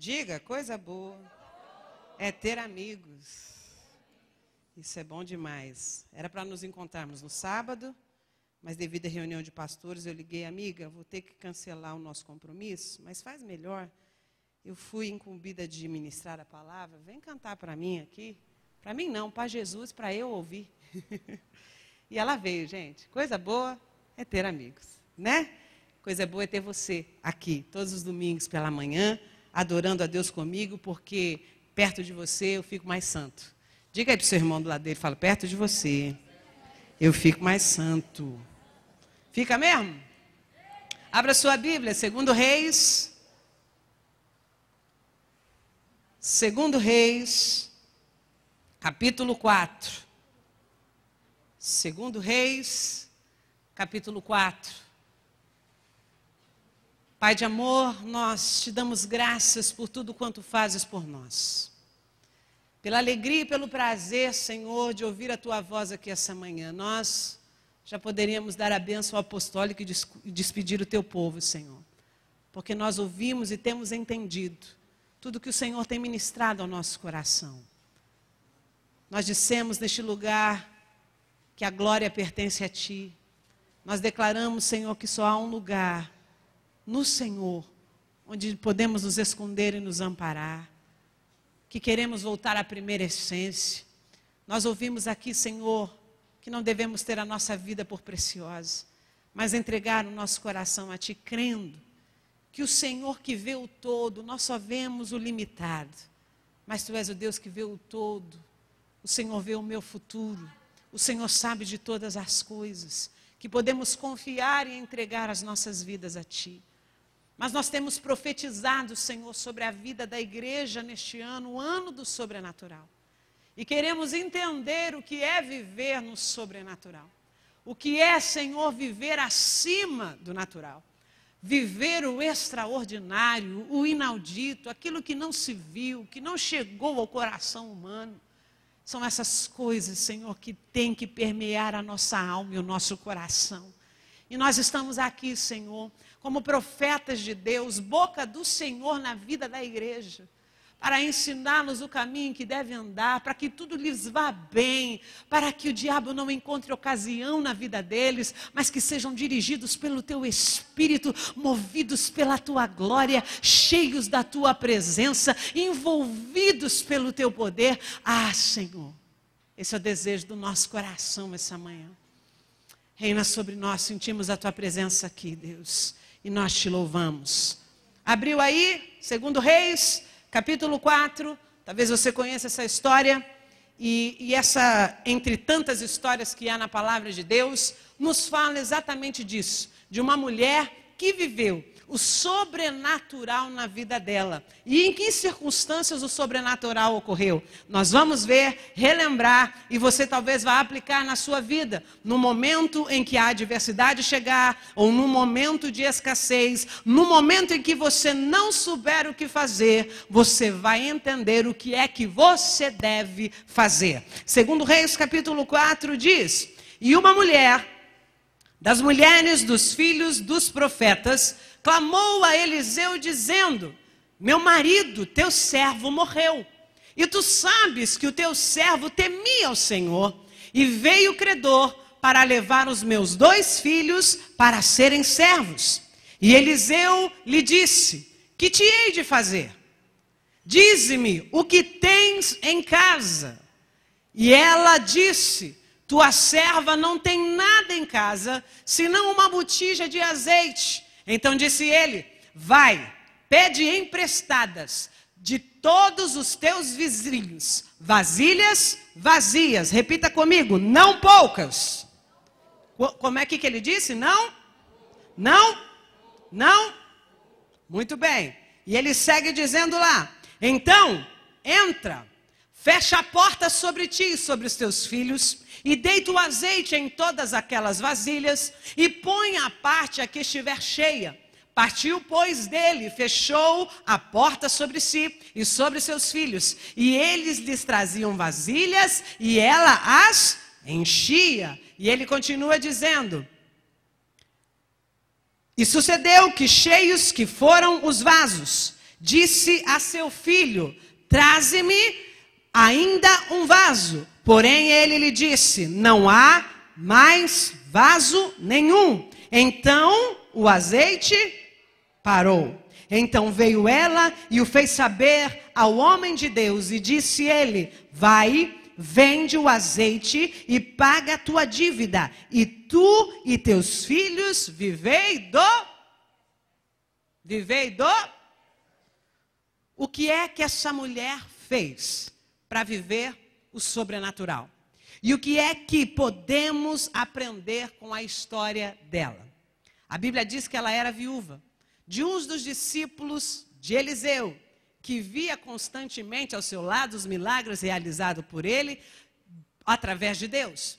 Diga, coisa boa é ter amigos. Isso é bom demais. Era para nos encontrarmos no sábado, mas devido à reunião de pastores, eu liguei, amiga, vou ter que cancelar o nosso compromisso, mas faz melhor. Eu fui incumbida de ministrar a palavra, vem cantar para mim aqui. Para mim não, para Jesus, para eu ouvir. e ela veio, gente. Coisa boa é ter amigos, né? Coisa boa é ter você aqui, todos os domingos pela manhã adorando a Deus comigo, porque perto de você eu fico mais santo. Diga aí para o seu irmão do lado dele, fala, perto de você eu fico mais santo. Fica mesmo? Abra sua Bíblia, segundo Reis. Segundo Reis, capítulo 4. Segundo Reis, capítulo 4. Pai de amor, nós te damos graças por tudo quanto fazes por nós. Pela alegria e pelo prazer, Senhor, de ouvir a tua voz aqui essa manhã. Nós já poderíamos dar a bênção apostólica e despedir o teu povo, Senhor. Porque nós ouvimos e temos entendido tudo que o Senhor tem ministrado ao nosso coração. Nós dissemos neste lugar que a glória pertence a ti. Nós declaramos, Senhor, que só há um lugar no Senhor, onde podemos nos esconder e nos amparar, que queremos voltar à primeira essência. Nós ouvimos aqui, Senhor, que não devemos ter a nossa vida por preciosa, mas entregar o nosso coração a Ti, crendo que o Senhor que vê o todo, nós só vemos o limitado, mas Tu és o Deus que vê o todo, o Senhor vê o meu futuro, o Senhor sabe de todas as coisas, que podemos confiar e entregar as nossas vidas a Ti. Mas nós temos profetizado, Senhor, sobre a vida da igreja neste ano, o ano do sobrenatural. E queremos entender o que é viver no sobrenatural. O que é, Senhor, viver acima do natural. Viver o extraordinário, o inaudito, aquilo que não se viu, que não chegou ao coração humano. São essas coisas, Senhor, que tem que permear a nossa alma e o nosso coração. E nós estamos aqui, Senhor, como profetas de Deus, boca do Senhor na vida da igreja para ensiná-los o caminho que devem andar, para que tudo lhes vá bem, para que o diabo não encontre ocasião na vida deles, mas que sejam dirigidos pelo teu espírito, movidos pela tua glória, cheios da tua presença, envolvidos pelo teu poder. Ah, Senhor, esse é o desejo do nosso coração essa manhã. Reina sobre nós, sentimos a tua presença aqui, Deus e nós te louvamos. Abriu aí, segundo Reis, capítulo 4. Talvez você conheça essa história. E, e essa, entre tantas histórias que há na palavra de Deus, nos fala exatamente disso: de uma mulher que viveu o sobrenatural na vida dela. E em que circunstâncias o sobrenatural ocorreu? Nós vamos ver, relembrar e você talvez vá aplicar na sua vida, no momento em que a adversidade chegar ou no momento de escassez, no momento em que você não souber o que fazer, você vai entender o que é que você deve fazer. Segundo Reis capítulo 4 diz: "E uma mulher das mulheres dos filhos dos profetas clamou a Eliseu, dizendo: Meu marido, teu servo, morreu. E tu sabes que o teu servo temia o Senhor, e veio o credor para levar os meus dois filhos para serem servos. E Eliseu lhe disse: Que te hei de fazer? Dize-me o que tens em casa. E ela disse: Tua serva não tem nada em casa, senão uma botija de azeite. Então disse ele: Vai, pede emprestadas de todos os teus vizinhos, vasilhas vazias. Repita comigo, não poucas. Como é que, ele disse? Não? Não? Não? Muito bem. E ele segue dizendo lá: Então, entra Fecha a porta sobre ti e sobre os teus filhos, e deita o azeite em todas aquelas vasilhas, e põe a parte a que estiver cheia. Partiu, pois, dele, fechou a porta sobre si e sobre seus filhos. E eles lhes traziam vasilhas, e ela as enchia. E ele continua dizendo: E sucedeu que, cheios que foram os vasos, disse a seu filho: Traze-me ainda um vaso. Porém, ele lhe disse: Não há mais vaso nenhum. Então o azeite parou. Então veio ela e o fez saber ao homem de Deus, e disse ele: Vai, vende o azeite e paga a tua dívida, e tu e teus filhos vivei do. Vivei do. O que é que essa mulher fez? para viver o sobrenatural. E o que é que podemos aprender com a história dela? A Bíblia diz que ela era viúva de um dos discípulos de Eliseu, que via constantemente ao seu lado os milagres realizados por ele através de Deus.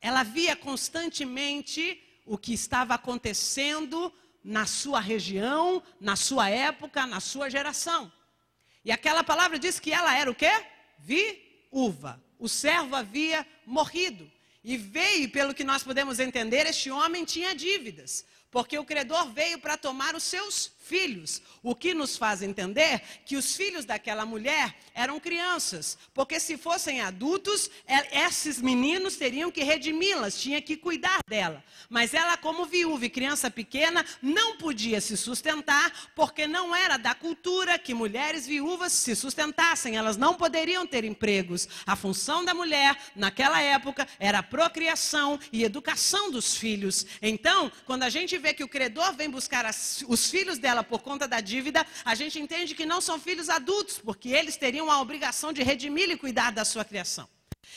Ela via constantemente o que estava acontecendo na sua região, na sua época, na sua geração. E aquela palavra diz que ela era o quê? viúva. O servo havia morrido. E veio, pelo que nós podemos entender, este homem tinha dívidas, porque o credor veio para tomar os seus filhos, o que nos faz entender que os filhos daquela mulher eram crianças, porque se fossem adultos, é, esses meninos teriam que redimi-las, tinha que cuidar dela. Mas ela, como viúva e criança pequena, não podia se sustentar, porque não era da cultura que mulheres viúvas se sustentassem, elas não poderiam ter empregos. A função da mulher, naquela época, era a procriação e educação dos filhos. Então, quando a gente vê que o credor vem buscar as, os filhos dela, dela por conta da dívida, a gente entende que não são filhos adultos, porque eles teriam a obrigação de redimir e cuidar da sua criação.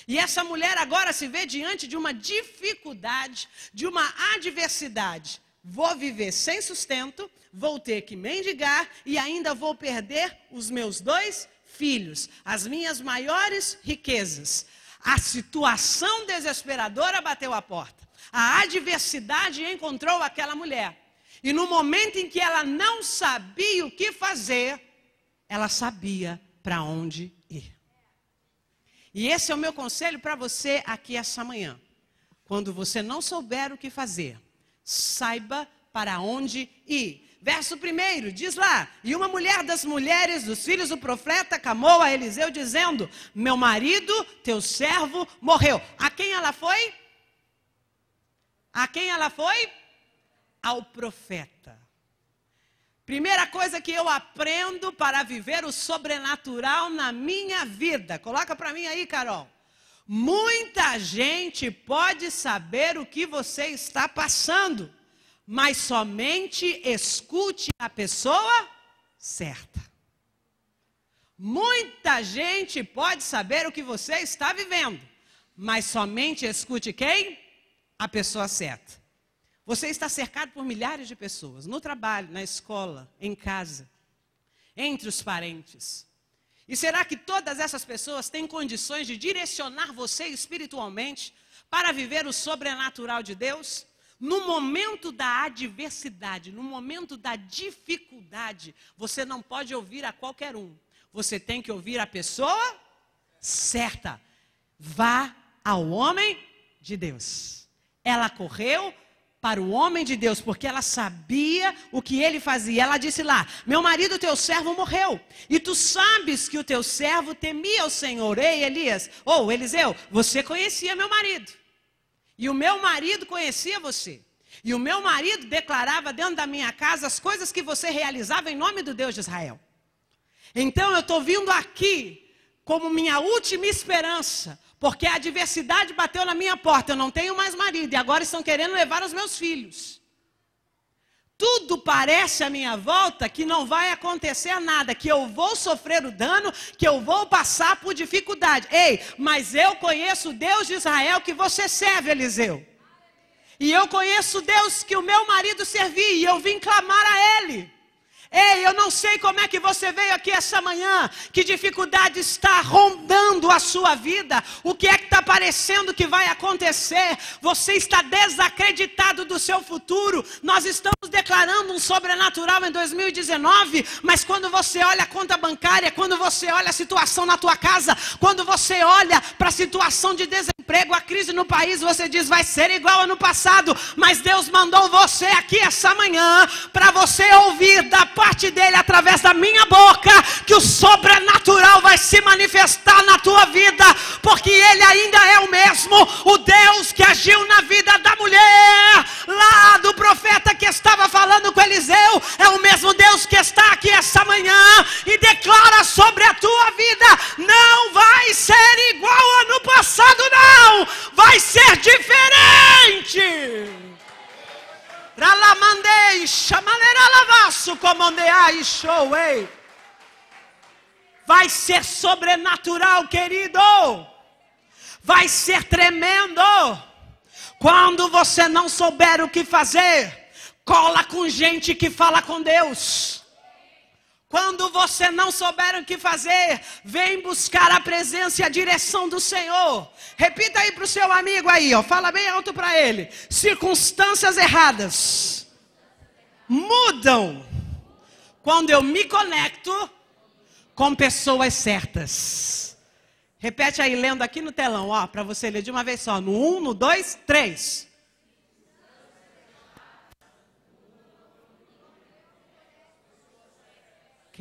E essa mulher agora se vê diante de uma dificuldade, de uma adversidade. Vou viver sem sustento, vou ter que mendigar e ainda vou perder os meus dois filhos, as minhas maiores riquezas. A situação desesperadora bateu a porta. A adversidade encontrou aquela mulher. E no momento em que ela não sabia o que fazer, ela sabia para onde ir. E esse é o meu conselho para você aqui essa manhã. Quando você não souber o que fazer, saiba para onde ir. Verso 1 diz lá: E uma mulher das mulheres dos filhos do profeta camou a Eliseu, dizendo: Meu marido, teu servo, morreu. A quem ela foi? A quem ela foi? ao profeta. Primeira coisa que eu aprendo para viver o sobrenatural na minha vida. Coloca para mim aí, Carol. Muita gente pode saber o que você está passando, mas somente escute a pessoa certa. Muita gente pode saber o que você está vivendo, mas somente escute quem? A pessoa certa. Você está cercado por milhares de pessoas, no trabalho, na escola, em casa, entre os parentes. E será que todas essas pessoas têm condições de direcionar você espiritualmente para viver o sobrenatural de Deus? No momento da adversidade, no momento da dificuldade, você não pode ouvir a qualquer um. Você tem que ouvir a pessoa certa. Vá ao homem de Deus. Ela correu para o homem de Deus, porque ela sabia o que ele fazia. Ela disse lá: Meu marido, teu servo, morreu. E tu sabes que o teu servo temia o Senhor. Ei, Elias, ou oh, Eliseu, você conhecia meu marido. E o meu marido conhecia você. E o meu marido declarava dentro da minha casa as coisas que você realizava em nome do Deus de Israel. Então eu estou vindo aqui como minha última esperança, porque a adversidade bateu na minha porta. Eu não tenho mais marido e agora estão querendo levar os meus filhos. Tudo parece à minha volta que não vai acontecer nada, que eu vou sofrer o dano, que eu vou passar por dificuldade. Ei, mas eu conheço o Deus de Israel que você serve, Eliseu. E eu conheço Deus que o meu marido servia, e eu vim clamar a Ele. Ei, eu não sei como é que você veio aqui essa manhã, que dificuldade está rondando a sua vida, o que é que está parecendo que vai acontecer, você está desacreditado do seu futuro. Nós estamos declarando um sobrenatural em 2019, mas quando você olha a conta bancária, quando você olha a situação na tua casa, quando você olha para a situação de desemprego, a crise no país, você diz vai ser igual ano passado, mas Deus mandou você aqui essa manhã para você ouvir da parte dele através da minha boca, que o sobrenatural vai se manifestar na tua vida, porque ele ainda é o mesmo, o Deus que agiu na vida da mulher, lá do profeta que estava falando com Eliseu, é o mesmo Deus que está aqui essa manhã e declara sobre a tua vida: não vai ser igual ano passado, não, vai ser diferente. Ralamandei, chamalera lavasso, comandeai, showei. Vai ser sobrenatural, querido. Vai ser tremendo. Quando você não souber o que fazer, cola com gente que fala com Deus. Quando você não souber o que fazer, vem buscar a presença e a direção do Senhor. Repita aí para o seu amigo aí, ó, fala bem alto para ele. Circunstâncias erradas mudam quando eu me conecto com pessoas certas. Repete aí, lendo aqui no telão, ó, para você ler de uma vez só. No 1, um, no 2, 3.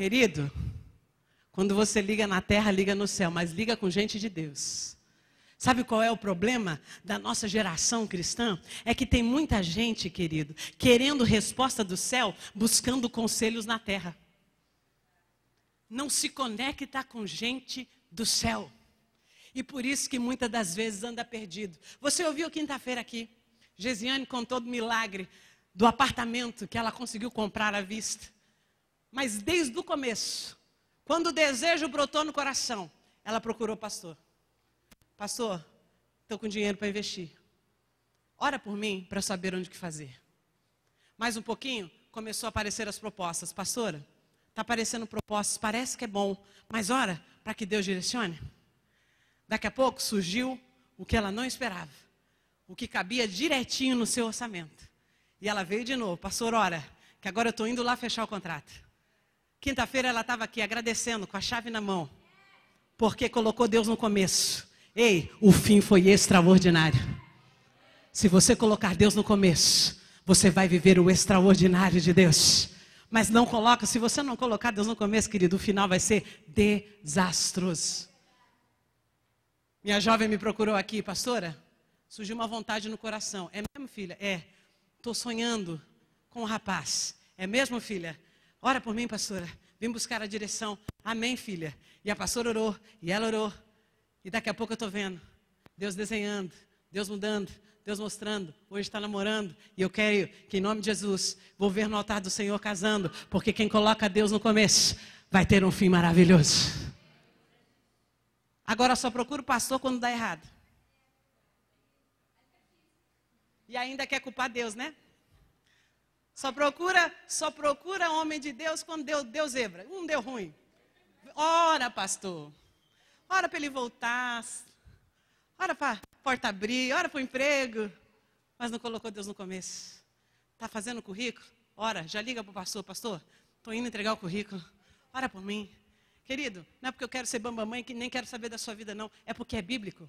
Querido, quando você liga na terra, liga no céu, mas liga com gente de Deus. Sabe qual é o problema da nossa geração cristã? É que tem muita gente, querido, querendo resposta do céu, buscando conselhos na terra. Não se conecta com gente do céu. E por isso que muitas das vezes anda perdido. Você ouviu quinta-feira aqui? Gesiane contou do milagre do apartamento que ela conseguiu comprar à vista. Mas desde o começo, quando o desejo brotou no coração, ela procurou o pastor. Pastor, estou com dinheiro para investir. Ora por mim para saber onde que fazer. Mais um pouquinho, começou a aparecer as propostas. Pastora, está aparecendo propostas, parece que é bom, mas ora para que Deus direcione. Daqui a pouco surgiu o que ela não esperava, o que cabia direitinho no seu orçamento. E ela veio de novo, pastor, ora, que agora eu estou indo lá fechar o contrato. Quinta-feira ela estava aqui agradecendo com a chave na mão, porque colocou Deus no começo. Ei, o fim foi extraordinário. Se você colocar Deus no começo, você vai viver o extraordinário de Deus. Mas não coloca, se você não colocar Deus no começo, querido, o final vai ser desastroso. Minha jovem me procurou aqui, pastora, surgiu uma vontade no coração. É mesmo, filha? É. Estou sonhando com um rapaz. É mesmo, filha? Ora por mim, pastora. Vim buscar a direção. Amém, filha. E a pastora orou, e ela orou. E daqui a pouco eu estou vendo Deus desenhando, Deus mudando, Deus mostrando, hoje está namorando, e eu quero que em nome de Jesus, vou ver no altar do Senhor casando, porque quem coloca Deus no começo vai ter um fim maravilhoso. Agora só procura o pastor quando dá errado. E ainda quer culpar Deus, né? Só procura, só procura homem de Deus quando deu, deu zebra. Um deu ruim. Ora, pastor. Ora para ele voltar. Ora para a porta abrir. Ora para o emprego. Mas não colocou Deus no começo. Está fazendo o currículo? Ora, já liga para o pastor. Pastor, estou indo entregar o currículo. Ora por mim. Querido, não é porque eu quero ser bambamãe que nem quero saber da sua vida, não. É porque é bíblico.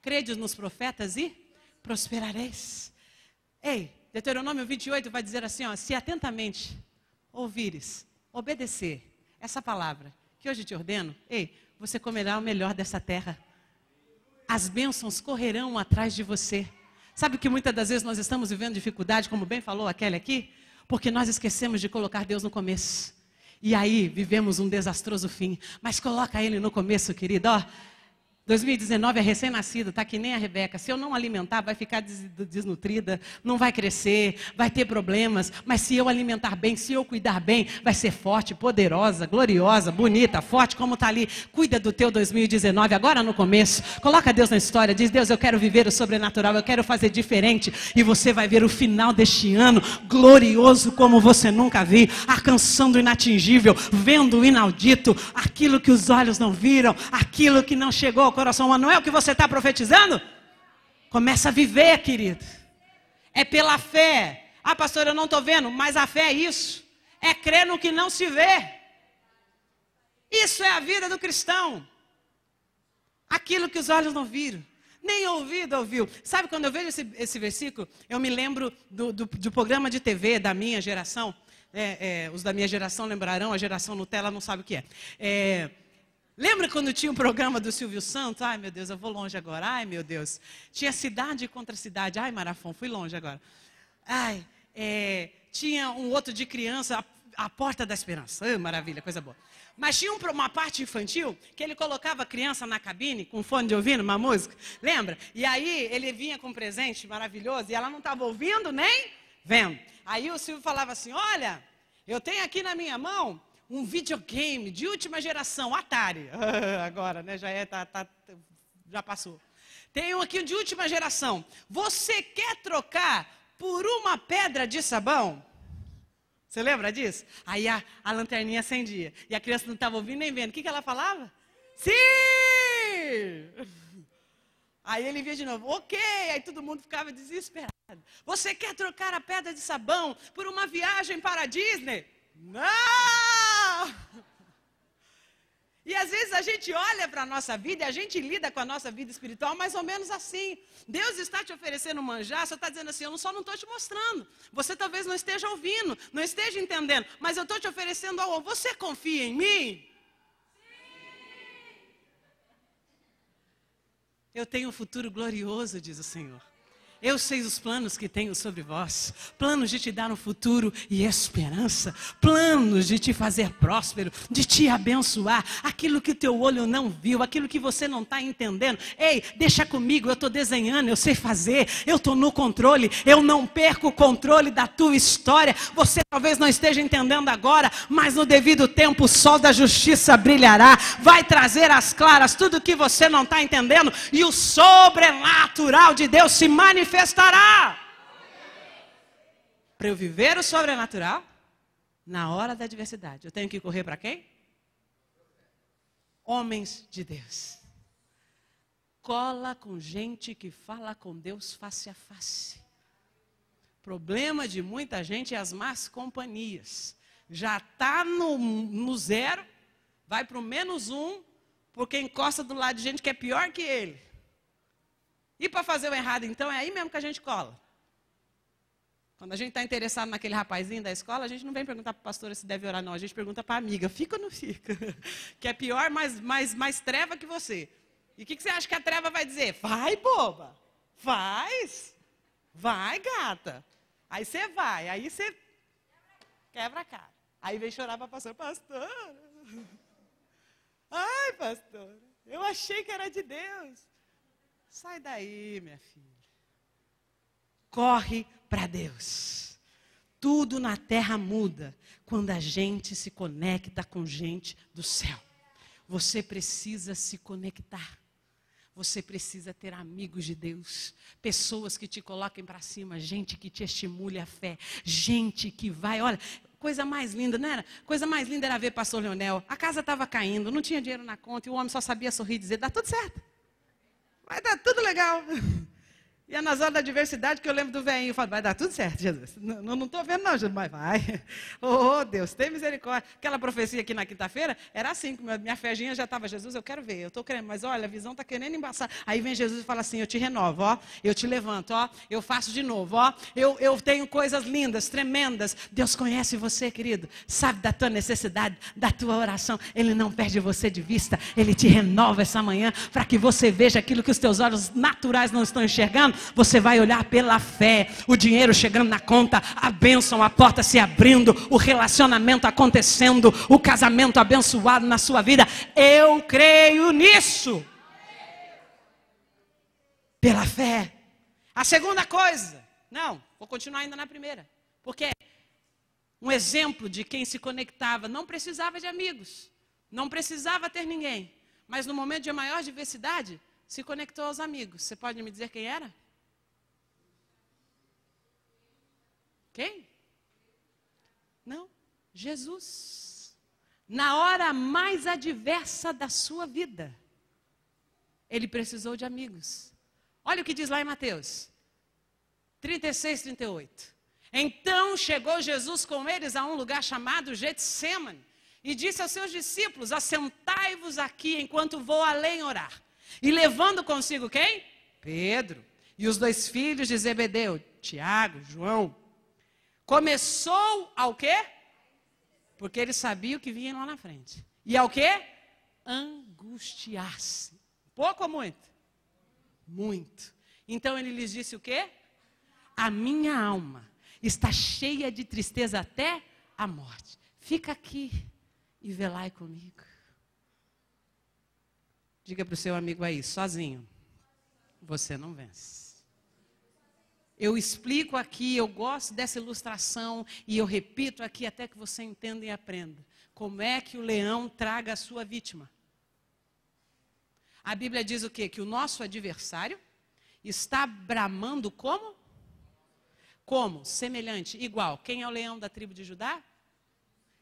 Crede nos profetas e prosperareis. Ei, Deuteronômio 28 vai dizer assim: ó, se atentamente ouvires, obedecer essa palavra que hoje te ordeno, ei, você comerá o melhor dessa terra. As bênçãos correrão atrás de você. Sabe que muitas das vezes nós estamos vivendo dificuldade, como bem falou aquele aqui, porque nós esquecemos de colocar Deus no começo. E aí vivemos um desastroso fim. Mas coloca ele no começo, querido, ó. 2019 é recém-nascida, tá que nem a Rebeca. Se eu não alimentar, vai ficar desnutrida, não vai crescer, vai ter problemas. Mas se eu alimentar bem, se eu cuidar bem, vai ser forte, poderosa, gloriosa, bonita, forte como tá ali. Cuida do teu 2019 agora no começo. Coloca Deus na história, diz Deus, eu quero viver o sobrenatural, eu quero fazer diferente e você vai ver o final deste ano glorioso como você nunca viu, alcançando o inatingível, vendo o inaudito, aquilo que os olhos não viram, aquilo que não chegou ao coração mas Não é o que você está profetizando? Começa a viver, querido. É pela fé. Ah, pastor, eu não estou vendo, mas a fé é isso. É crer no que não se vê. Isso é a vida do cristão. Aquilo que os olhos não viram, nem ouvido ouviu. Sabe quando eu vejo esse, esse versículo, eu me lembro do, do, do, programa de TV da minha geração. É, é, os da minha geração lembrarão, a geração Nutella não sabe o que é. é Lembra quando tinha o um programa do Silvio Santos? Ai, meu Deus, eu vou longe agora. Ai, meu Deus. Tinha cidade contra cidade. Ai, Marafon, fui longe agora. Ai, é, tinha um outro de criança, a, a Porta da Esperança. Ai, maravilha, coisa boa. Mas tinha uma parte infantil que ele colocava a criança na cabine com fone de ouvido, uma música. Lembra? E aí ele vinha com um presente maravilhoso e ela não estava ouvindo nem vendo. Aí o Silvio falava assim: Olha, eu tenho aqui na minha mão um videogame de última geração, Atari. Ah, agora, né? Já é, tá, tá, já passou. Tem um aqui de última geração. Você quer trocar por uma pedra de sabão? Você lembra disso? Aí a, a lanterninha acendia. E a criança não estava ouvindo nem vendo. O que, que ela falava? Sim! Aí ele via de novo, ok. Aí todo mundo ficava desesperado. Você quer trocar a pedra de sabão por uma viagem para a Disney? Não! tal. E às vezes a gente olha para a nossa vida e a gente lida com a nossa vida espiritual mais ou menos assim. Deus está te oferecendo manjar, só está dizendo assim: eu só não estou te mostrando. Você talvez não esteja ouvindo, não esteja entendendo, mas eu estou te oferecendo algo. Você confia em mim? Sim. Eu tenho um futuro glorioso, diz o Senhor. Eu sei os planos que tenho sobre vós: planos de te dar um futuro e esperança, planos de te fazer próspero, de te abençoar. Aquilo que o teu olho não viu, aquilo que você não está entendendo. Ei, deixa comigo, eu estou desenhando, eu sei fazer, eu estou no controle, eu não perco o controle da tua história. Você talvez não esteja entendendo agora, mas no devido tempo o sol da justiça brilhará, vai trazer às claras tudo que você não está entendendo e o sobrenatural de Deus se manifestará manifestará. Para eu viver o sobrenatural, na hora da adversidade, eu tenho que correr para quem? Homens de Deus. Cola com gente que fala com Deus face a face. Problema de muita gente é as más companhias. Já está no, no zero, vai para o menos um, porque encosta do lado de gente que é pior que ele. E para fazer o errado, então, é aí mesmo que a gente cola. Quando a gente está interessado naquele rapazinho da escola, a gente não vem perguntar para a pastora se deve orar, não. A gente pergunta para a amiga, fica ou não fica? Que é pior, mas mais, mais treva que você. E o que, que você acha que a treva vai dizer? Vai, boba! Faz! Vai, gata! Aí você vai, aí você quebra a cara. Aí vem chorar para a pastora, pastora! Ai, pastora, eu achei que era de Deus. Sai daí, minha filha. Corre para Deus. Tudo na terra muda quando a gente se conecta com gente do céu. Você precisa se conectar. Você precisa ter amigos de Deus, pessoas que te coloquem para cima, gente que te estimule a fé, gente que vai, olha, coisa mais linda, não era? Coisa mais linda era ver pastor Leonel. A casa estava caindo, não tinha dinheiro na conta e o homem só sabia sorrir e dizer: "Dá tudo certo". Vai dar tudo legal. E é nas horas da adversidade que eu lembro do veinho. Eu falo, vai dar tudo certo, Jesus. Não estou vendo, não, Jesus, mas vai. Oh, oh, Deus, tem misericórdia. Aquela profecia aqui na quinta-feira era assim, minha fezinha já estava, Jesus, eu quero ver, eu estou querendo, mas olha, a visão está querendo embaçar. Aí vem Jesus e fala assim: eu te renovo, ó, eu te levanto, ó, eu faço de novo, ó, eu, eu tenho coisas lindas, tremendas. Deus conhece você, querido, sabe da tua necessidade, da tua oração. Ele não perde você de vista, ele te renova essa manhã para que você veja aquilo que os teus olhos naturais não estão enxergando você vai olhar pela fé, o dinheiro chegando na conta, a bênção, a porta se abrindo, o relacionamento acontecendo, o casamento abençoado na sua vida. Eu creio nisso. Pela fé. A segunda coisa, não, vou continuar ainda na primeira, porque um exemplo de quem se conectava, não precisava de amigos, não precisava ter ninguém, mas no momento de maior diversidade, se conectou aos amigos. Você pode me dizer quem era? Quem? Não, Jesus. Na hora mais adversa da sua vida, ele precisou de amigos. Olha o que diz lá em Mateus 36, 38. Então chegou Jesus com eles a um lugar chamado Getsemane e disse aos seus discípulos: Assentai-vos aqui enquanto vou além orar. E levando consigo quem? Pedro. E os dois filhos de Zebedeu, Tiago, João. Começou ao quê? Porque ele sabia o que vinha lá na frente. E ao quê? Angustiar-se. Pouco ou muito? Muito. Então ele lhes disse o quê? A minha alma está cheia de tristeza até a morte. Fica aqui e velai comigo. Diga para o seu amigo aí, sozinho, você não vence. Eu explico aqui, eu gosto dessa ilustração e eu repito aqui até que você entenda e aprenda. Como é que o leão traga a sua vítima? A Bíblia diz o quê? Que o nosso adversário está bramando como? Como? Semelhante, igual. Quem é o leão da tribo de Judá?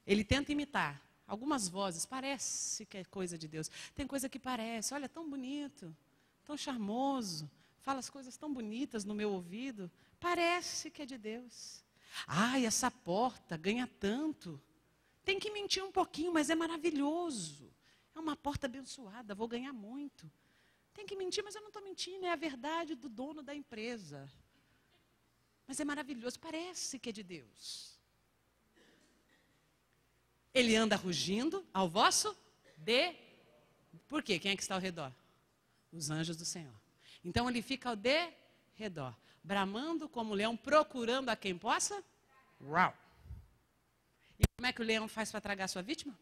Ele tenta imitar algumas vozes, parece que é coisa de Deus. Tem coisa que parece, olha, tão bonito, tão charmoso fala as coisas tão bonitas no meu ouvido, parece que é de Deus. Ai, essa porta ganha tanto. Tem que mentir um pouquinho, mas é maravilhoso. É uma porta abençoada, vou ganhar muito. Tem que mentir, mas eu não estou mentindo, é a verdade do dono da empresa. Mas é maravilhoso, parece que é de Deus. Ele anda rugindo ao vosso de. Por quê? Quem é que está ao redor? Os anjos do Senhor. Então ele fica ao de redor, bramando como leão, procurando a quem possa. Uau! E como é que o leão faz para tragar sua vítima?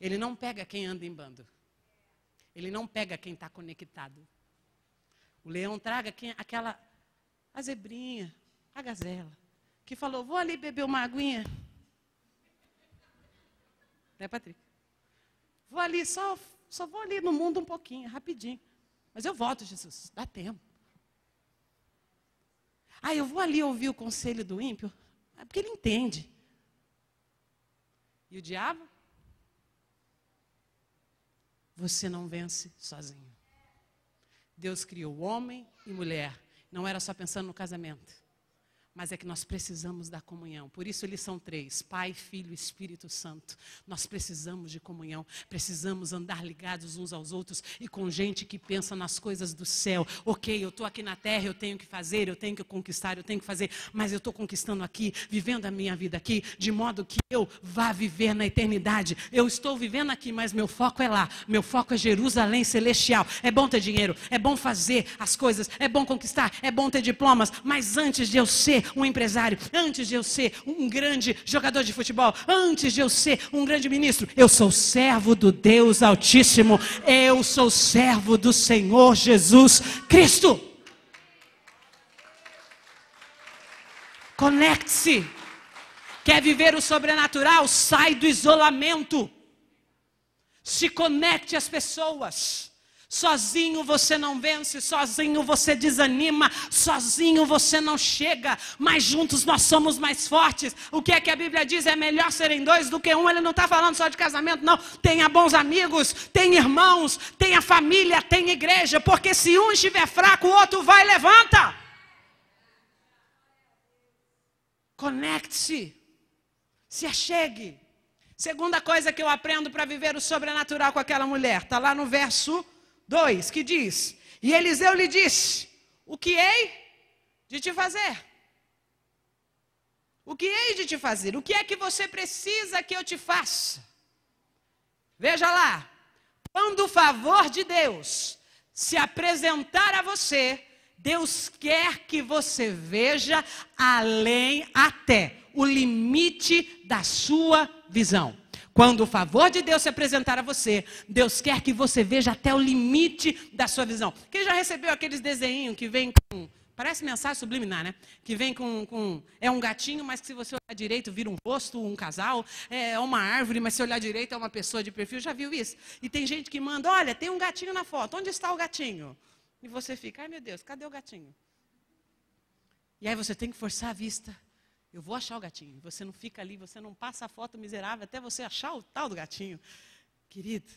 Ele não pega quem anda em bando. Ele não pega quem está conectado. O leão traga quem, aquela a zebrinha, a gazela, que falou: vou ali beber uma aguinha. Né, Patrick? Vou ali, só, só vou ali no mundo um pouquinho, rapidinho. Mas eu volto, Jesus, dá tempo. Ah, eu vou ali ouvir o conselho do ímpio? É porque ele entende. E o diabo? Você não vence sozinho. Deus criou homem e mulher. Não era só pensando no casamento mas é que nós precisamos da comunhão. Por isso eles são três: Pai, Filho e Espírito Santo. Nós precisamos de comunhão, precisamos andar ligados uns aos outros e com gente que pensa nas coisas do céu. Ok, eu estou aqui na terra, eu tenho que fazer, eu tenho que conquistar, eu tenho que fazer, mas eu estou conquistando aqui, vivendo a minha vida aqui, de modo que eu vá viver na eternidade. Eu estou vivendo aqui, mas meu foco é lá, meu foco é Jerusalém celestial. É bom ter dinheiro, é bom fazer as coisas, é bom conquistar, é bom ter diplomas, mas antes de eu ser um empresário, antes de eu ser um grande jogador de futebol, antes de eu ser um grande ministro, eu sou servo do Deus Altíssimo, eu sou servo do Senhor Jesus Cristo. Conecte-se. Quer viver o sobrenatural? Sai do isolamento. Se conecte às pessoas. Sozinho você não vence, sozinho você desanima, sozinho você não chega, mas juntos nós somos mais fortes. O que é que a Bíblia diz? É melhor serem dois do que um. Ele não está falando só de casamento, não. Tenha bons amigos, tenha irmãos, tenha família, tenha igreja, porque se um estiver fraco, o outro vai e levanta. Conecte-se, se achegue. Segunda coisa que eu aprendo para viver o sobrenatural com aquela mulher, está lá no verso 2, que diz: E Eliseu lhe disse: O que hei de te fazer? O que hei de te fazer? O que é que você precisa que eu te faça? Veja lá, quando o favor de Deus se apresentar a você, Deus quer que você veja além até o limite da sua visão. Quando o favor de Deus se apresentar a você, Deus quer que você veja até o limite da sua visão. Quem já recebeu aqueles desenhos que vem com. Parece mensagem subliminar, né? Que vem com, com, É um gatinho, mas que se você olhar direito vira um rosto, um casal. É, é uma árvore, mas se olhar direito é uma pessoa de perfil. Já viu isso? E tem gente que manda: olha, tem um gatinho na foto. Onde está o gatinho? E você fica: ai meu Deus, cadê o gatinho? E aí você tem que forçar a vista eu vou achar o gatinho. Você não fica ali, você não passa a foto miserável até você achar o tal do gatinho. Querido,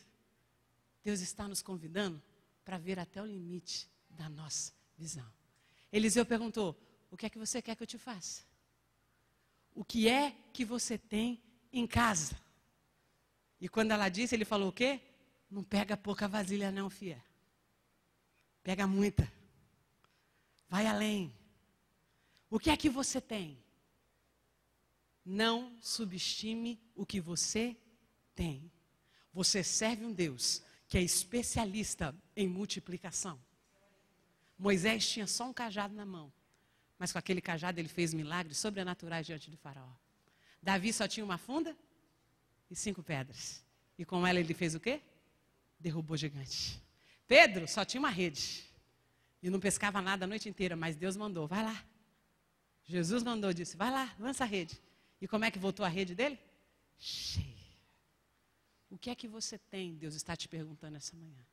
Deus está nos convidando para ver até o limite da nossa visão. Eliseu perguntou: O que é que você quer que eu te faça? O que é que você tem em casa? E quando ela disse, ele falou: O quê? Não pega pouca vasilha, não, fia. Pega muita. Vai além. O que é que você tem? Não subestime o que você tem. Você serve um Deus que é especialista em multiplicação. Moisés tinha só um cajado na mão, mas com aquele cajado ele fez milagres sobrenaturais diante do faraó. Davi só tinha uma funda e cinco pedras. E com ela ele fez o quê? Derrubou o gigante. Pedro só tinha uma rede. E não pescava nada a noite inteira, mas Deus mandou, vai lá. Jesus mandou, disse, vai lá, lança a rede. E como é que voltou a rede dele? Cheia. O que é que você tem? Deus está te perguntando essa manhã.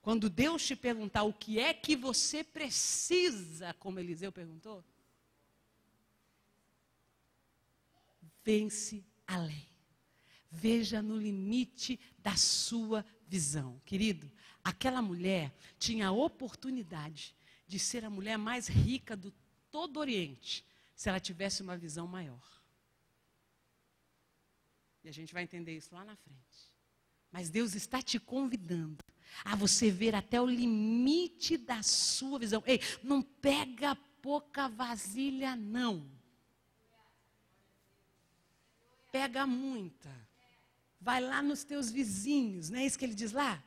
Quando Deus te perguntar o que é que você precisa, como Eliseu perguntou, vence além. Veja no limite da sua visão. Querido, aquela mulher tinha a oportunidade de ser a mulher mais rica do todo o Oriente, se ela tivesse uma visão maior a gente vai entender isso lá na frente. Mas Deus está te convidando a você ver até o limite da sua visão. Ei, não pega pouca vasilha, não. Pega muita. Vai lá nos teus vizinhos, não é isso que ele diz lá?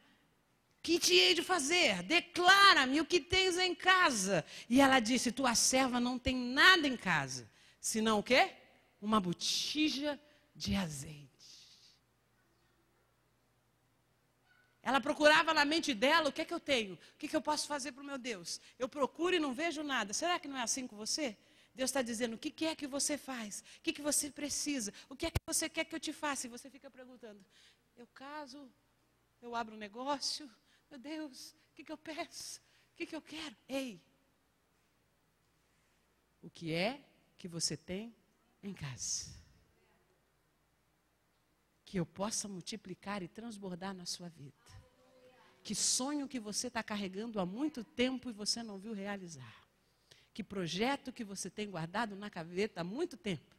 Que te hei de fazer? Declara-me o que tens em casa. E ela disse: Tua serva não tem nada em casa, senão o quê? Uma botija de azeite. Ela procurava na mente dela o que é que eu tenho, o que, é que eu posso fazer para o meu Deus. Eu procuro e não vejo nada. Será que não é assim com você? Deus está dizendo o que, que, é que você faz, o que, que você precisa, o que é que você quer que eu te faça. E você fica perguntando: eu caso, eu abro um negócio, meu Deus, o que, que eu peço, o que, que eu quero? Ei, o que é que você tem em casa? que eu possa multiplicar e transbordar na sua vida. Que sonho que você está carregando há muito tempo e você não viu realizar. Que projeto que você tem guardado na gaveta há muito tempo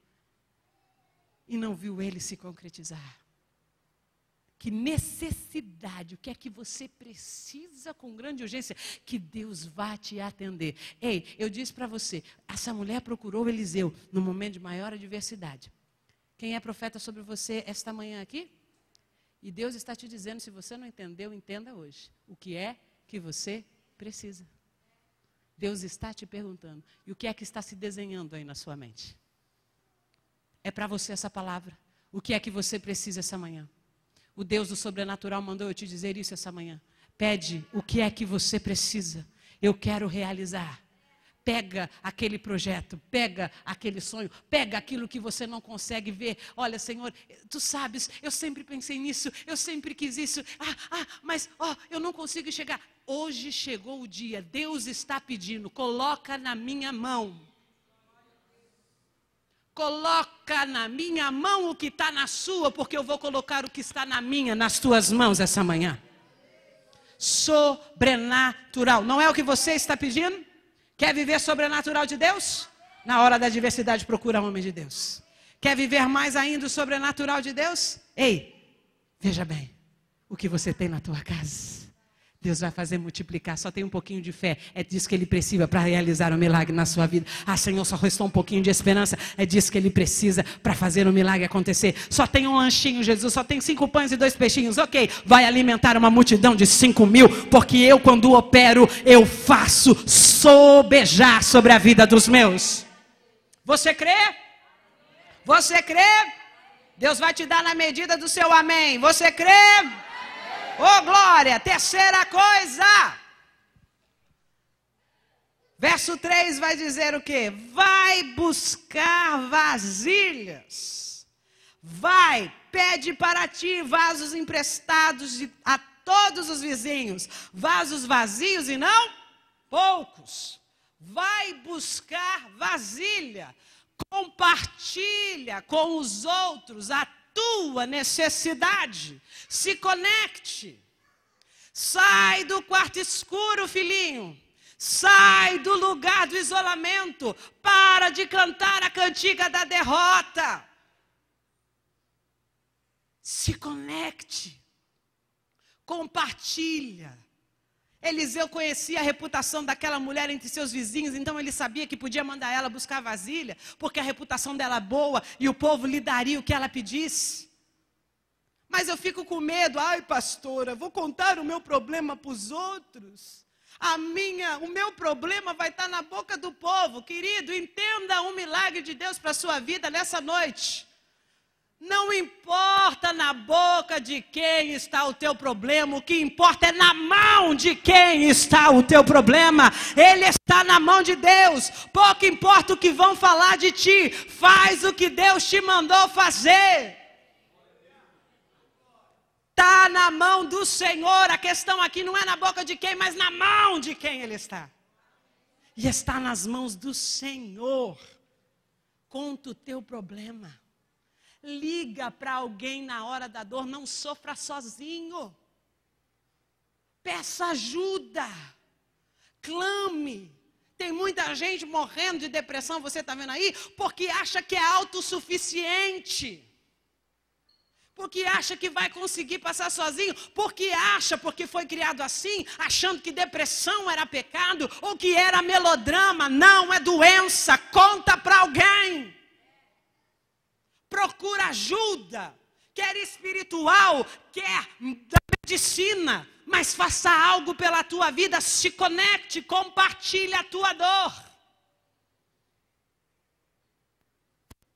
e não viu ele se concretizar. Que necessidade, o que é que você precisa com grande urgência? Que Deus vá te atender. Ei, eu disse para você, essa mulher procurou Eliseu no momento de maior adversidade. Quem é profeta sobre você esta manhã aqui? E Deus está te dizendo: se você não entendeu, entenda hoje. O que é que você precisa? Deus está te perguntando. E o que é que está se desenhando aí na sua mente? É para você essa palavra. O que é que você precisa essa manhã? O Deus do sobrenatural mandou eu te dizer isso essa manhã. Pede o que é que você precisa. Eu quero realizar Pega aquele projeto, pega aquele sonho, pega aquilo que você não consegue ver. Olha, Senhor, tu sabes, eu sempre pensei nisso, eu sempre quis isso, ah, ah, mas ó, oh, eu não consigo chegar. Hoje chegou o dia, Deus está pedindo, coloca na minha mão. Coloca na minha mão o que está na sua, porque eu vou colocar o que está na minha, nas tuas mãos essa manhã. Sobrenatural. Não é o que você está pedindo? Quer viver sobrenatural de Deus? Na hora da adversidade, procura homem de Deus. Quer viver mais ainda o sobrenatural de Deus? Ei, veja bem o que você tem na tua casa. Deus vai fazer multiplicar. Só tem um pouquinho de fé. É disso que ele precisa para realizar o um milagre na sua vida. Ah, Senhor, só restou um pouquinho de esperança. É disso que ele precisa para fazer o um milagre acontecer. Só tem um lanchinho, Jesus. Só tem cinco pães e dois peixinhos. Ok, vai alimentar uma multidão de cinco mil. Porque eu, quando opero, eu faço sobejar sobre a vida dos meus. Você crê? Você crê? Deus vai te dar na medida do seu amém. Você crê? Ô oh, glória! Terceira coisa. Verso 3 vai dizer o quê? Vai buscar vasilhas. Vai, pede para ti vasos emprestados de, a todos os vizinhos, vasos vazios e não poucos. Vai buscar vasilha. Compartilha com os outros até tua necessidade. Se conecte. Sai do quarto escuro, filhinho. Sai do lugar do isolamento. Para de cantar a cantiga da derrota. Se conecte. Compartilha. Eliseu conhecia a reputação daquela mulher entre seus vizinhos, então ele sabia que podia mandar ela buscar vasilha, porque a reputação dela é boa e o povo lhe daria o que ela pedisse. Mas eu fico com medo, ai pastora, vou contar o meu problema para os outros. A minha, o meu problema vai estar tá na boca do povo. Querido, entenda um milagre de Deus para a sua vida nessa noite. Não importa na boca de quem está o teu problema, o que importa é na mão de quem está o teu problema. Ele está na mão de Deus. Pouco importa o que vão falar de ti, faz o que Deus te mandou fazer. Está na mão do Senhor. A questão aqui não é na boca de quem, mas na mão de quem ele está. E está nas mãos do Senhor. Conta o teu problema Liga para alguém na hora da dor, não sofra sozinho. Peça ajuda. Clame. Tem muita gente morrendo de depressão, você está vendo aí, porque acha que é autossuficiente. Porque acha que vai conseguir passar sozinho, porque acha, porque foi criado assim, achando que depressão era pecado ou que era melodrama. Não, é doença. Conta para alguém procura ajuda, quer espiritual, quer da medicina, mas faça algo pela tua vida, se conecte, compartilhe a tua dor.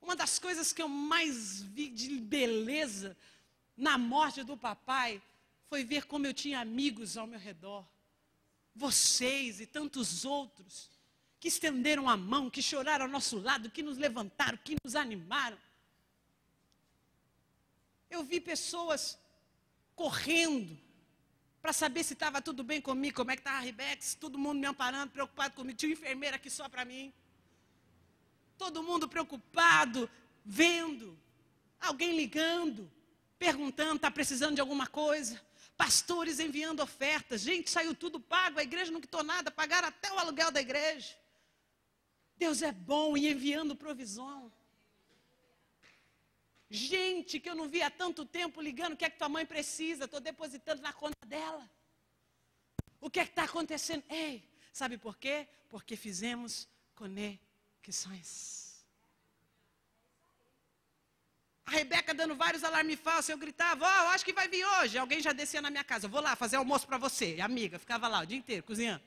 Uma das coisas que eu mais vi de beleza na morte do papai foi ver como eu tinha amigos ao meu redor. Vocês e tantos outros que estenderam a mão, que choraram ao nosso lado, que nos levantaram, que nos animaram. Eu vi pessoas correndo para saber se estava tudo bem comigo, como é que estava tá a Ribex, todo mundo me amparando, preocupado comigo. Tinha uma enfermeira aqui só para mim. Todo mundo preocupado, vendo. Alguém ligando, perguntando, está precisando de alguma coisa. Pastores enviando ofertas. Gente, saiu tudo pago, a igreja não quitou nada, pagaram até o aluguel da igreja. Deus é bom e enviando provisão. Gente que eu não via há tanto tempo ligando, o que é que tua mãe precisa? Estou depositando na conta dela. O que é que está acontecendo? Ei, sabe por quê? Porque fizemos conexões. A Rebeca dando vários alarmes falsos, eu gritava, ó, oh, acho que vai vir hoje. Alguém já descia na minha casa, vou lá fazer almoço para você. E a amiga ficava lá o dia inteiro cozinhando.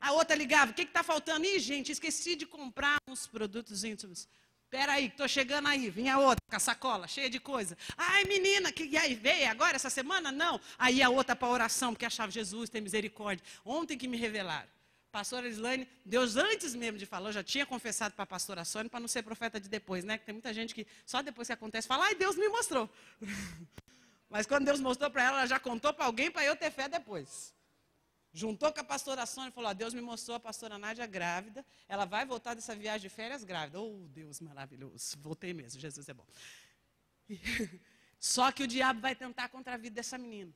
A outra ligava, o que está faltando? Ih, gente, esqueci de comprar uns produtos íntimos. Pera aí, tô chegando aí. Vinha outra com a sacola cheia de coisa. Ai, menina, que e aí veio agora essa semana? Não. Aí a outra para oração, porque achava Jesus tem misericórdia. Ontem que me revelaram. Pastora Islane, Deus antes mesmo de falar, eu já tinha confessado para a pastora Sônia para não ser profeta de depois, né? Que tem muita gente que só depois que acontece fala, ai, Deus me mostrou. Mas quando Deus mostrou para ela, ela já contou para alguém para eu ter fé depois. Juntou com a pastora Sônia e falou: ah, Deus me mostrou a pastora Nádia grávida. Ela vai voltar dessa viagem de férias grávida. Oh, Deus maravilhoso. Voltei mesmo, Jesus é bom. Só que o diabo vai tentar contra a vida dessa menina.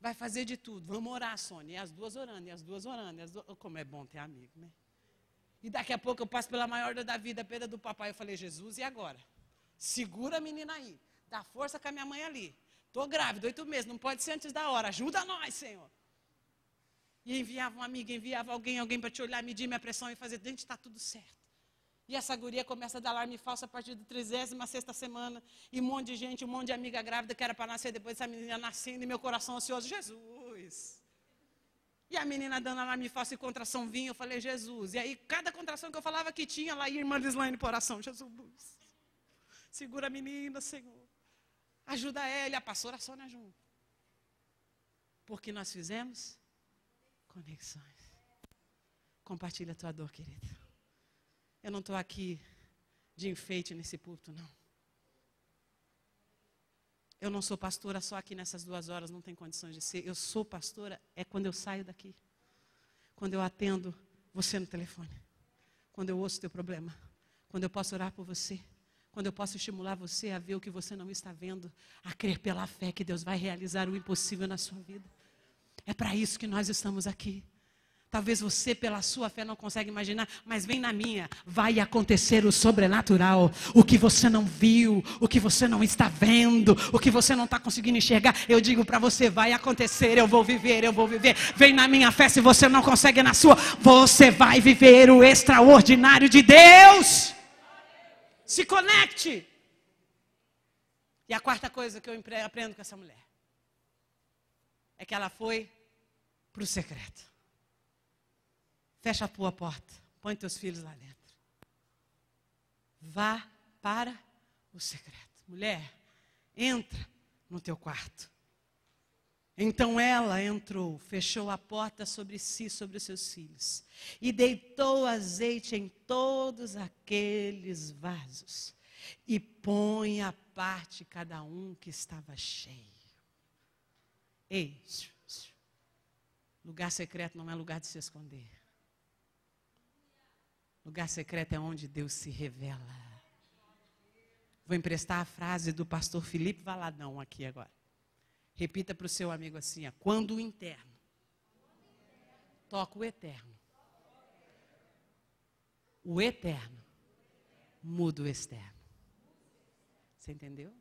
Vai fazer de tudo. Vamos orar, Sônia. E as duas orando, e as duas orando. As duas... Oh, como é bom ter amigo, né? E daqui a pouco eu passo pela maior da vida, a perda do papai. Eu falei: Jesus, e agora? Segura a menina aí. Dá força com a minha mãe ali. Estou grávida, oito meses, não pode ser antes da hora. Ajuda nós, Senhor. E enviava uma amigo, enviava alguém, alguém para te olhar, medir minha pressão e fazer, dente, está tudo certo. E essa guria começa a dar alarme falso a partir da 36 semana. E um monte de gente, um monte de amiga grávida que era para nascer depois, dessa menina nascendo e meu coração ansioso, Jesus. E a menina dando alarme falso e contração vinha, eu falei, Jesus. E aí, cada contração que eu falava que tinha, lá ia irmã Lislaine por oração, Jesus. Segura a menina, Senhor. Ajuda ela, a pastora Sônia né, junto. Porque nós fizemos conexões. Compartilha a tua dor, querido. Eu não estou aqui de enfeite nesse púlpito, não. Eu não sou pastora só aqui nessas duas horas, não tem condições de ser. Eu sou pastora é quando eu saio daqui. Quando eu atendo você no telefone. Quando eu ouço o teu problema. Quando eu posso orar por você quando eu posso estimular você a ver o que você não está vendo, a crer pela fé que Deus vai realizar o impossível na sua vida. É para isso que nós estamos aqui. Talvez você, pela sua fé, não consiga imaginar, mas vem na minha. Vai acontecer o sobrenatural. O que você não viu, o que você não está vendo, o que você não está conseguindo enxergar. Eu digo para você: vai acontecer, eu vou viver, eu vou viver. Vem na minha fé, se você não consegue na sua, você vai viver o extraordinário de Deus. Se conecte. E a quarta coisa que eu aprendo com essa mulher é que ela foi para o secreto. Fecha a tua porta, põe teus filhos lá dentro. Vá para o secreto. Mulher, entra no teu quarto. Então ela entrou, fechou a porta sobre si, sobre os seus filhos, e deitou azeite em todos aqueles vasos, e põe a parte cada um que estava cheio. Ei, lugar secreto não é lugar de se esconder. Lugar secreto é onde Deus se revela. Vou emprestar a frase do pastor Felipe Valadão aqui agora. Repita para o seu amigo assim: ó, quando o interno toca o eterno, o eterno muda o externo. Você entendeu?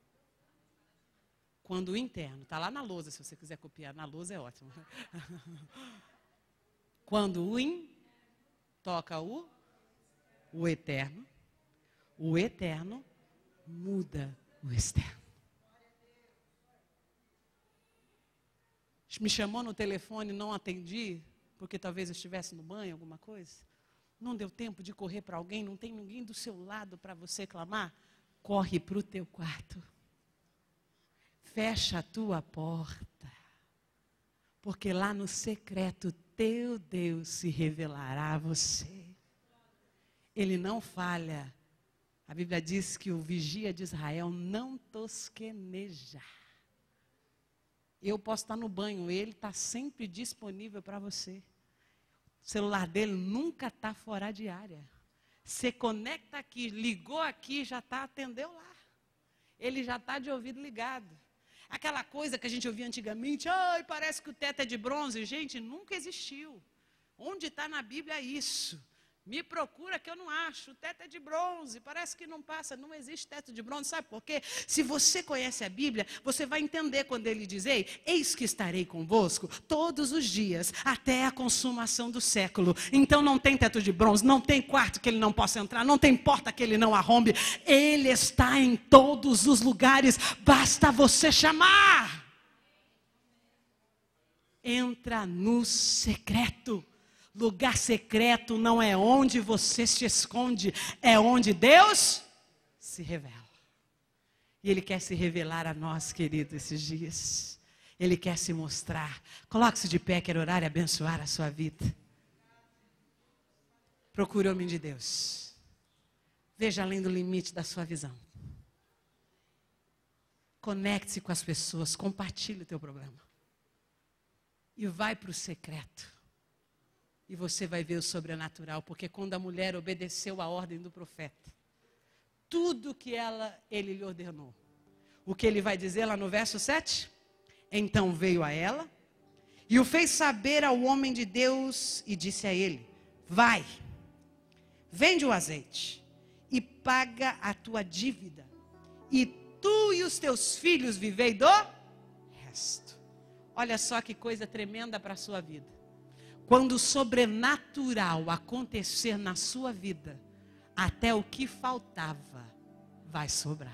quando o interno, está lá na lousa, se você quiser copiar na lousa é ótimo. quando o in toca o o eterno, o eterno muda o externo. Me chamou no telefone, não atendi, porque talvez eu estivesse no banho, alguma coisa. Não deu tempo de correr para alguém, não tem ninguém do seu lado para você clamar. Corre para o teu quarto fecha a tua porta, porque lá no secreto teu Deus se revelará a você. Ele não falha. A Bíblia diz que o vigia de Israel não tosqueneja. Eu posso estar no banho, ele está sempre disponível para você. O celular dele nunca está fora de área. Você conecta aqui, ligou aqui, já está, atendeu lá. Ele já está de ouvido ligado. Aquela coisa que a gente ouvia antigamente, ai, parece que o teto é de bronze. Gente, nunca existiu. Onde está na Bíblia isso? Me procura que eu não acho. O teto é de bronze, parece que não passa. Não existe teto de bronze, sabe por quê? Se você conhece a Bíblia, você vai entender quando ele diz: Ei, eis que estarei convosco todos os dias, até a consumação do século. Então não tem teto de bronze, não tem quarto que ele não possa entrar, não tem porta que ele não arrombe. Ele está em todos os lugares, basta você chamar. Entra no secreto. Lugar secreto não é onde você se esconde, é onde Deus se revela. E Ele quer se revelar a nós, querido, esses dias. Ele quer se mostrar. Coloque-se de pé, quer orar e abençoar a sua vida. Procure o homem de Deus. Veja além do limite da sua visão. Conecte-se com as pessoas, compartilhe o teu problema. E vai para o secreto. E você vai ver o sobrenatural, porque quando a mulher obedeceu à ordem do profeta, tudo que ela, ele lhe ordenou. O que ele vai dizer lá no verso 7? Então veio a ela e o fez saber ao homem de Deus e disse a ele: Vai, vende o azeite e paga a tua dívida, e tu e os teus filhos vivei do resto. Olha só que coisa tremenda para a sua vida. Quando o sobrenatural acontecer na sua vida, até o que faltava vai sobrar.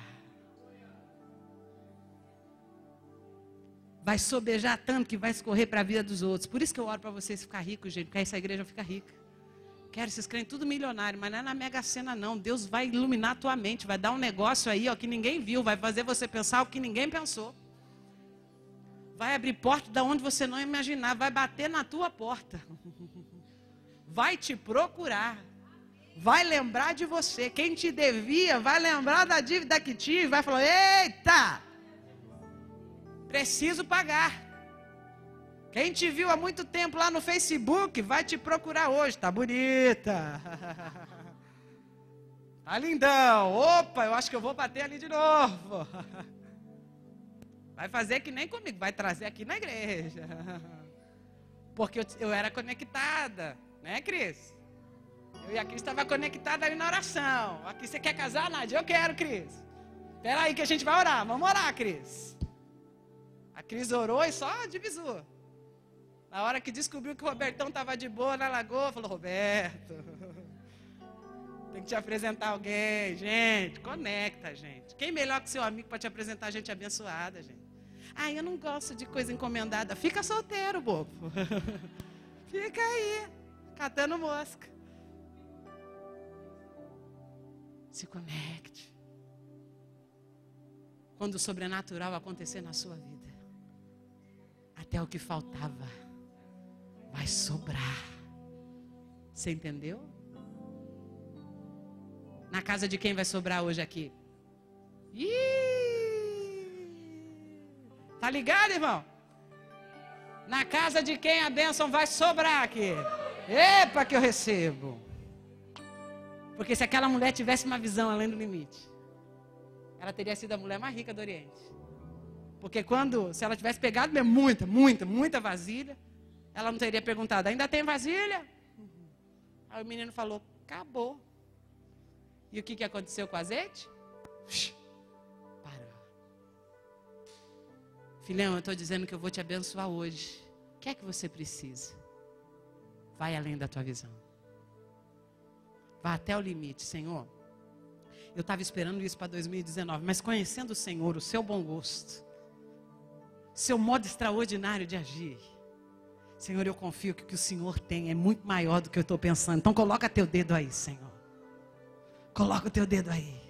Vai sobejar tanto que vai escorrer para a vida dos outros. Por isso que eu oro para vocês ficar ricos, gente, porque essa igreja fica rica. Quero vocês crentes tudo milionário, mas não é na Mega Sena não. Deus vai iluminar a tua mente, vai dar um negócio aí ó, que ninguém viu, vai fazer você pensar o que ninguém pensou. Vai abrir porta da onde você não imaginar, vai bater na tua porta. Vai te procurar. Vai lembrar de você. Quem te devia, vai lembrar da dívida que tive, vai falar: "Eita! Preciso pagar". Quem te viu há muito tempo lá no Facebook vai te procurar hoje, tá bonita. Tá lindão. Opa, eu acho que eu vou bater ali de novo. Vai fazer que nem comigo, vai trazer aqui na igreja. Porque eu, eu era conectada, né, Cris? Eu e a Cris estava conectada ali na oração. Aqui você quer casar, Nádia? Eu quero, Cris. Espera aí que a gente vai orar. Vamos orar, Cris. A Cris orou e só divisou. Na hora que descobriu que o Robertão estava de boa na lagoa, falou: Roberto, tem que te apresentar alguém. Gente, conecta, gente. Quem melhor que seu amigo para te apresentar gente abençoada, gente? Ah, eu não gosto de coisa encomendada. Fica solteiro, bobo. Fica aí, catando mosca. Se conecte. Quando o sobrenatural acontecer na sua vida, até o que faltava vai sobrar. Você entendeu? Na casa de quem vai sobrar hoje aqui? Ih! Tá ligado, irmão? Na casa de quem a bênção vai sobrar aqui. Epa, que eu recebo. Porque se aquela mulher tivesse uma visão além do limite, ela teria sido a mulher mais rica do Oriente. Porque quando, se ela tivesse pegado mesmo é muita, muita, muita vasilha, ela não teria perguntado, ainda tem vasilha? Aí o menino falou, acabou. E o que, que aconteceu com o azeite? Puxa. Filhão, eu estou dizendo que eu vou te abençoar hoje. O que é que você precisa? Vai além da tua visão. Vá até o limite, Senhor. Eu estava esperando isso para 2019, mas conhecendo o Senhor, o seu bom gosto, seu modo extraordinário de agir. Senhor, eu confio que o que o Senhor tem é muito maior do que eu estou pensando. Então coloca teu dedo aí, Senhor. Coloca o teu dedo aí.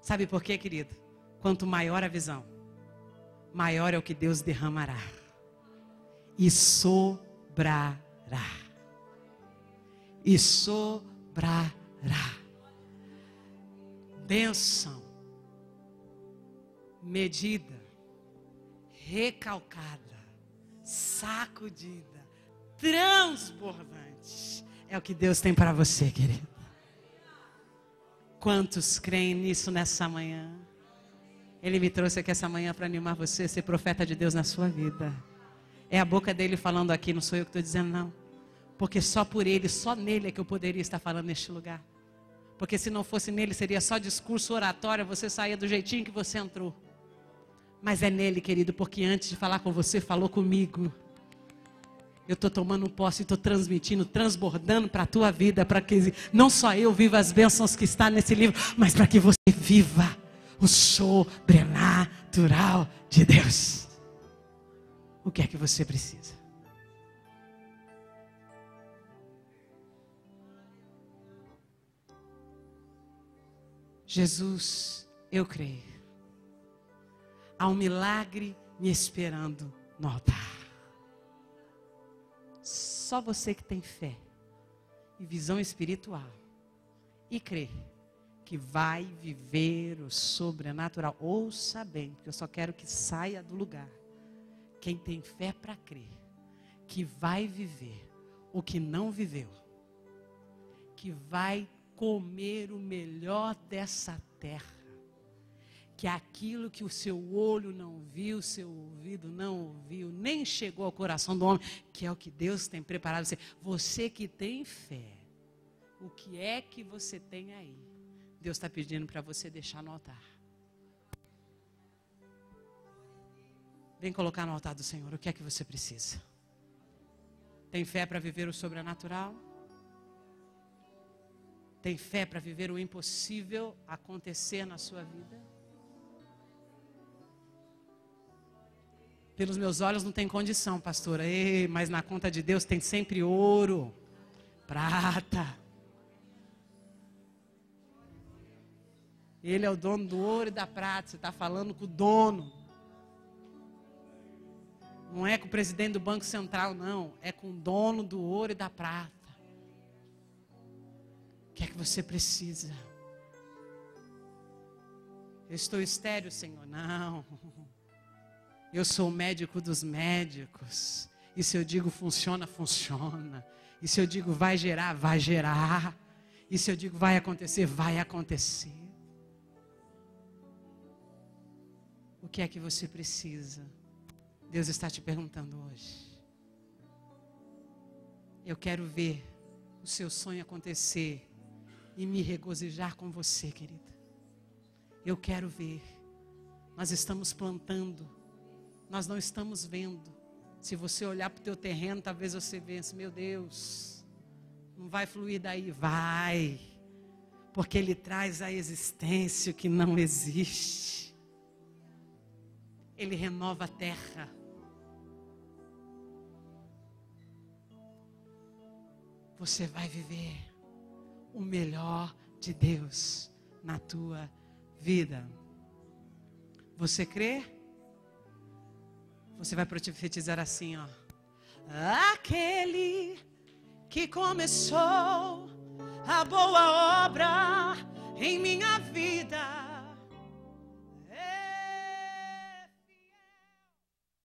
Sabe por quê, querido? Quanto maior a visão, maior é o que Deus derramará e sobrará. E sobrará. Benção, medida, recalcada, sacudida, transbordante. É o que Deus tem para você, querido. Quantos creem nisso nessa manhã? Ele me trouxe aqui essa manhã para animar você, ser profeta de Deus na sua vida. É a boca dele falando aqui, não sou eu que estou dizendo, não. Porque só por ele, só nele é que eu poderia estar falando neste lugar. Porque se não fosse nele, seria só discurso oratório, você saía do jeitinho que você entrou. Mas é nele, querido, porque antes de falar com você, falou comigo. Eu estou tomando posse, estou transmitindo, transbordando para a tua vida, para que não só eu viva as bênçãos que está nesse livro, mas para que você viva o sobrenatural de Deus. O que é que você precisa? Jesus, eu creio. Há um milagre me esperando no altar. Só você que tem fé e visão espiritual e crê que vai viver o sobrenatural. Ouça bem, porque eu só quero que saia do lugar. Quem tem fé para crer, que vai viver o que não viveu, que vai comer o melhor dessa terra, que aquilo que o seu olho não viu, seu ouvido não ouviu, nem chegou ao coração do homem, que é o que Deus tem preparado para você. Você que tem fé, o que é que você tem aí? Deus está pedindo para você deixar no altar. Vem colocar no altar do Senhor o que é que você precisa. Tem fé para viver o sobrenatural? Tem fé para viver o impossível acontecer na sua vida? Pelos meus olhos não tem condição, pastora. Ei, mas na conta de Deus tem sempre ouro, prata. Ele é o dono do ouro e da prata. Você está falando com o dono. Não é com o presidente do Banco Central, não. É com o dono do ouro e da prata. O que é que você precisa? Eu estou estéreo, Senhor? Não. Eu sou o médico dos médicos. E se eu digo funciona, funciona. E se eu digo vai gerar, vai gerar. E se eu digo vai acontecer, vai acontecer. O que é que você precisa? Deus está te perguntando hoje. Eu quero ver o seu sonho acontecer e me regozijar com você, querida. Eu quero ver. Nós estamos plantando, nós não estamos vendo. Se você olhar para o teu terreno, talvez você pense, meu Deus, não vai fluir daí, vai. Porque ele traz à existência o que não existe. Ele renova a terra. Você vai viver o melhor de Deus na tua vida. Você crê? Você vai profetizar assim, ó. Aquele que começou a boa obra em minha vida